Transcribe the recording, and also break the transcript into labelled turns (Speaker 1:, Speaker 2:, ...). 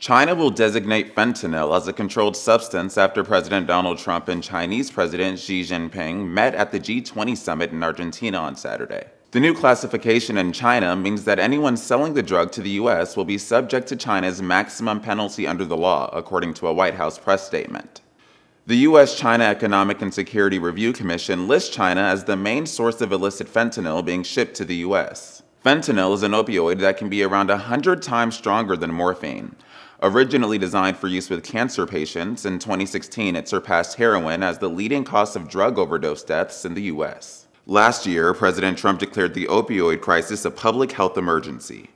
Speaker 1: China will designate fentanyl as a controlled substance after President Donald Trump and Chinese President Xi Jinping met at the G20 summit in Argentina on Saturday. The new classification in China means that anyone selling the drug to the U.S. will be subject to China's maximum penalty under the law, according to a White House press statement. The U.S. China Economic and Security Review Commission lists China as the main source of illicit fentanyl being shipped to the U.S. Fentanyl is an opioid that can be around 100 times stronger than morphine. Originally designed for use with cancer patients, in 2016 it surpassed heroin as the leading cause of drug overdose deaths in the U.S. Last year, President Trump declared the opioid crisis a public health emergency.